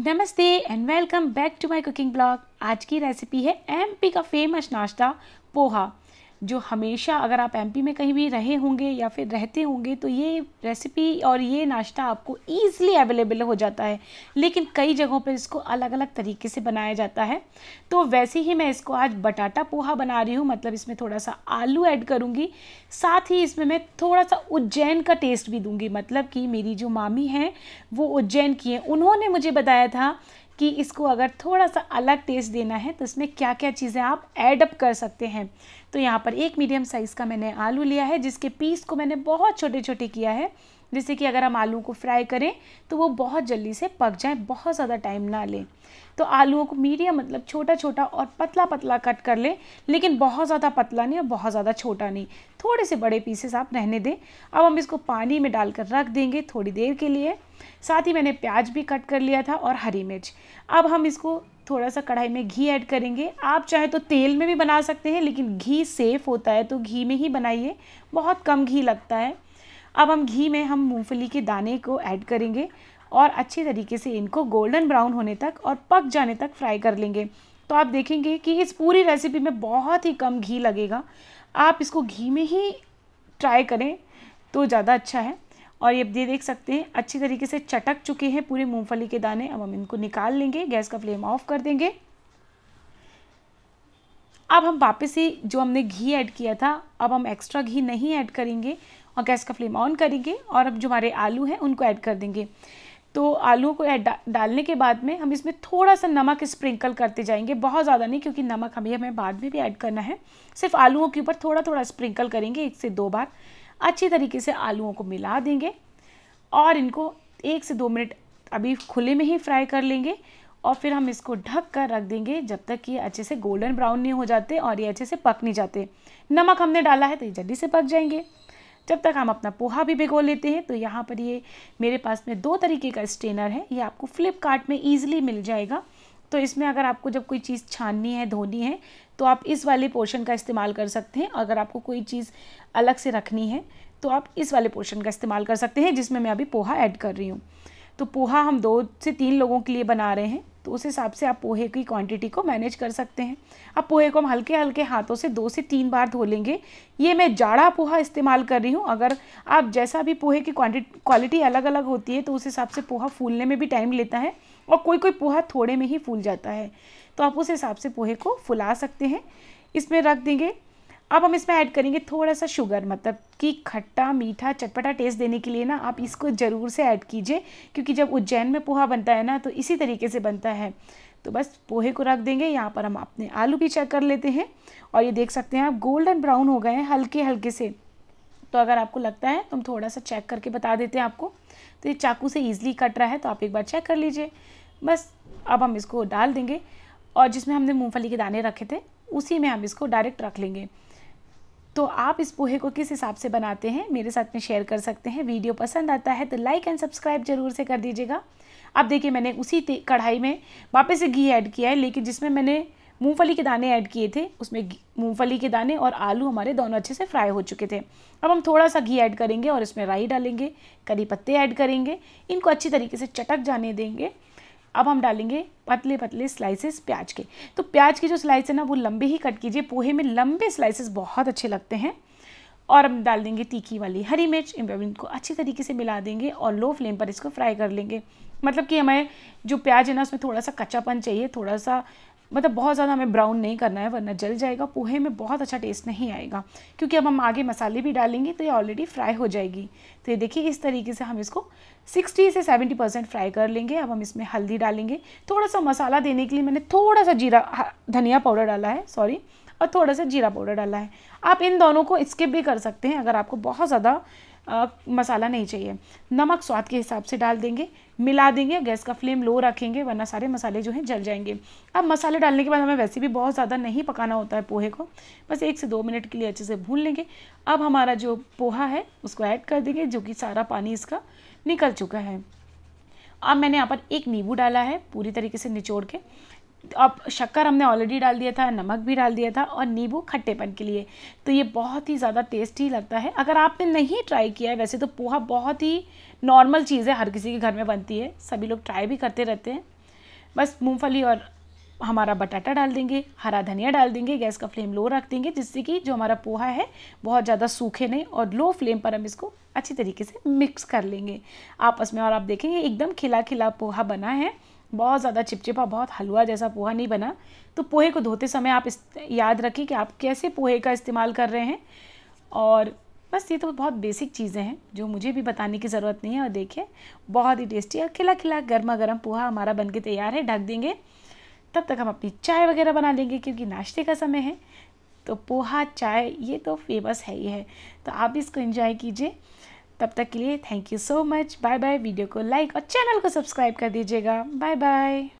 नमस्ते and welcome back to my cooking blog आज की रेसिपी है एमपी का फेमस नाश्ता पोहा जो हमेशा अगर आप एमपी में कहीं भी रहे होंगे या फिर रहते होंगे तो ये रेसिपी और ये नाश्ता आपको ईज़िली अवेलेबल हो जाता है लेकिन कई जगहों पर इसको अलग अलग तरीके से बनाया जाता है तो वैसे ही मैं इसको आज बटाटा पोहा बना रही हूँ मतलब इसमें थोड़ा सा आलू ऐड करूँगी साथ ही इसमें मैं थोड़ा सा उज्जैन का टेस्ट भी दूँगी मतलब कि मेरी जो मामी हैं वो उज्जैन की हैं उन्होंने मुझे बताया था कि इसको अगर थोड़ा सा अलग टेस्ट देना है तो इसमें क्या क्या चीज़ें आप एडअप कर सकते हैं तो यहाँ पर एक मीडियम साइज़ का मैंने आलू लिया है जिसके पीस को मैंने बहुत छोटे छोटे किया है जिससे कि अगर हम आलू को फ्राई करें तो वो बहुत जल्दी से पक जाए बहुत ज़्यादा टाइम ना लें तो आलूओं को मीडियम मतलब छोटा छोटा और पतला पतला कट कर लें लेकिन बहुत ज़्यादा पतला नहीं और बहुत ज़्यादा छोटा नहीं थोड़े से बड़े पीसेस आप रहने दें अब हम इसको पानी में डालकर रख देंगे थोड़ी देर के लिए साथ ही मैंने प्याज भी कट कर लिया था और हरी मिर्च अब हम इसको थोड़ा सा कढ़ाई में घी ऐड करेंगे आप चाहे तो तेल में भी बना सकते हैं लेकिन घी सेफ़ होता है तो घी में ही बनाइए बहुत कम घी लगता है अब हम घी में हम मूंगफली के दाने को ऐड करेंगे और अच्छे तरीके से इनको गोल्डन ब्राउन होने तक और पक जाने तक फ्राई कर लेंगे तो आप देखेंगे कि इस पूरी रेसिपी में बहुत ही कम घी लगेगा आप इसको घी में ही ट्राई करें तो ज़्यादा अच्छा है और ये ये देख सकते हैं अच्छी तरीके से चटक चुके हैं पूरे मूंगफली के दाने अब हम इनको निकाल लेंगे गैस का फ्लेम ऑफ कर देंगे अब हम वापस ही जो हमने घी ऐड किया था अब हम एक्स्ट्रा घी नहीं ऐड करेंगे और गैस का फ्लेम ऑन करेंगे और अब जो हमारे आलू हैं उनको ऐड कर देंगे तो आलू को ऐड डालने के बाद में हम इसमें थोड़ा सा नमक स्प्रिंकल करते जाएंगे बहुत ज़्यादा नहीं क्योंकि नमक हमें हमें बाद में भी ऐड करना है सिर्फ आलूओं के ऊपर थोड़ा थोड़ा स्प्रिंकल करेंगे एक से दो बार अच्छी तरीके से आलूओं को मिला देंगे और इनको एक से दो मिनट अभी खुले में ही फ्राई कर लेंगे और फिर हम इसको ढक कर रख देंगे जब तक ये अच्छे से गोल्डन ब्राउन नहीं हो जाते और ये अच्छे से पक नहीं जाते नमक हमने डाला है तो ये जल्दी से पक जाएंगे जब तक हम अपना पोहा भी भिगो लेते हैं तो यहाँ पर ये मेरे पास में दो तरीके का स्ट्रेनर है ये आपको फ्लिपकार्ट में ईजिली मिल जाएगा तो इसमें अगर आपको जब कोई चीज़ छाननी है धोनी है तो आप इस वाले पोर्शन का इस्तेमाल कर सकते हैं अगर आपको कोई चीज़ अलग से रखनी है तो आप इस वाले पोर्शन का इस्तेमाल कर सकते हैं जिसमें मैं अभी पोहा ऐड कर रही हूँ तो पोहा हम दो से तीन लोगों के लिए बना रहे हैं तो उस हिसाब से आप पोहे की क्वांटिटी को मैनेज कर सकते हैं अब पोहे को हम हल्के हल्के हाथों से दो से तीन बार धो लेंगे ये मैं जाड़ा पोहा इस्तेमाल कर रही हूँ अगर आप जैसा भी पोहे की क्वांटिटी क्वालिटी अलग अलग होती है तो उस हिसाब से पोहा फूलने में भी टाइम लेता है और कोई कोई पोहा थोड़े में ही फूल जाता है तो आप उस हिसाब से पोहे को फुला सकते हैं इसमें रख देंगे अब हम इसमें ऐड करेंगे थोड़ा सा शुगर मतलब कि खट्टा मीठा चटपटा टेस्ट देने के लिए ना आप इसको ज़रूर से ऐड कीजिए क्योंकि जब उज्जैन में पोहा बनता है ना तो इसी तरीके से बनता है तो बस पोहे को रख देंगे यहाँ पर हम अपने आलू भी चेक कर लेते हैं और ये देख सकते हैं आप गोल्डन ब्राउन हो गए हैं हल्के हल्के से तो अगर आपको लगता है तो हम थोड़ा सा चेक करके बता देते हैं आपको तो ये चाकू से ईजिली कट रहा है तो आप एक बार चेक कर लीजिए बस अब हम इसको डाल देंगे और जिसमें हमने मूँगफली के दाने रखे थे उसी में हम इसको डायरेक्ट रख लेंगे तो आप इस पोहे को किस हिसाब से बनाते हैं मेरे साथ में शेयर कर सकते हैं वीडियो पसंद आता है तो लाइक एंड सब्सक्राइब जरूर से कर दीजिएगा अब देखिए मैंने उसी कढ़ाई में वापस से घी ऐड किया है लेकिन जिसमें मैंने मूंगफली के दाने ऐड किए थे उसमें मूंगफली के दाने और आलू हमारे दोनों अच्छे से फ्राई हो चुके थे अब हम थोड़ा सा घी ऐड करेंगे और इसमें राई डालेंगे करी पत्ते ऐड करेंगे इनको अच्छी तरीके से चटक जाने देंगे अब हम डालेंगे पतले पतले स्लाइसेस प्याज के तो प्याज की जो स्लाइस है ना वो लंबे ही कट कीजिए पोहे में लंबे स्लाइसेस बहुत अच्छे लगते हैं और हम डाल देंगे तीखी वाली हरी मिर्च इनको अच्छी तरीके से मिला देंगे और लो फ्लेम पर इसको फ्राई कर लेंगे मतलब कि हमें जो प्याज है ना उसमें थोड़ा सा कच्चापन चाहिए थोड़ा सा मतलब बहुत ज़्यादा हमें ब्राउन नहीं करना है वरना जल जाएगा पोहे में बहुत अच्छा टेस्ट नहीं आएगा क्योंकि अब हम आगे मसाले भी डालेंगे तो ये ऑलरेडी फ्राई हो जाएगी तो ये देखिए इस तरीके से हम इसको 60 से 70 परसेंट फ्राई कर लेंगे अब हम इसमें हल्दी डालेंगे थोड़ा सा मसाला देने के लिए मैंने थोड़ा सा जीरा धनिया पाउडर डाला है सॉरी और थोड़ा सा जीरा पाउडर डाला है आप इन दोनों को स्किप भी कर सकते हैं अगर आपको बहुत ज़्यादा आ, मसाला नहीं चाहिए नमक स्वाद के हिसाब से डाल देंगे मिला देंगे गैस का फ्लेम लो रखेंगे वरना सारे मसाले जो हैं जल जाएंगे अब मसाले डालने के बाद हमें वैसे भी बहुत ज़्यादा नहीं पकाना होता है पोहे को बस एक से दो मिनट के लिए अच्छे से भून लेंगे अब हमारा जो पोहा है उसको ऐड कर देंगे जो कि सारा पानी इसका निकल चुका है अब मैंने यहाँ पर एक नींबू डाला है पूरी तरीके से निचोड़ के तो अब शक्कर हमने ऑलरेडी डाल दिया था नमक भी डाल दिया था और नींबू खट्टेपन के लिए तो ये बहुत ही ज़्यादा टेस्टी लगता है अगर आपने नहीं ट्राई किया है वैसे तो पोहा बहुत ही नॉर्मल चीज़ है हर किसी के घर में बनती है सभी लोग ट्राई भी करते रहते हैं बस मूँगफली और हमारा बटाटा डाल देंगे हरा धनिया डाल देंगे गैस का फ्लेम लो रख देंगे जिससे कि जो हमारा पोहा है बहुत ज़्यादा सूखे नहीं और लो फ्लेम पर हम इसको अच्छी तरीके से मिक्स कर लेंगे आपस में और आप देखेंगे एकदम खिला खिला पोहा बना है बहुत ज़्यादा चिपचिपा बहुत हलवा जैसा पोहा नहीं बना तो पोहे को धोते समय आप इस याद रखें कि आप कैसे पोहे का इस्तेमाल कर रहे हैं और बस ये तो बहुत बेसिक चीज़ें हैं जो मुझे भी बताने की ज़रूरत नहीं है और देखिए बहुत ही टेस्टी और खिला खिला गर्मा गर्म पोहा हमारा बन के तैयार है ढक देंगे तब तक हम अपनी चाय वगैरह बना लेंगे क्योंकि नाश्ते का समय है तो पोहा चाय ये तो फेमस है ही है तो आप भी इसको इन्जॉय कीजिए तब तक के लिए thank you so much bye bye video को लाइक और चैनल को सब्सक्राइब कर दीजिएगा बाय बाय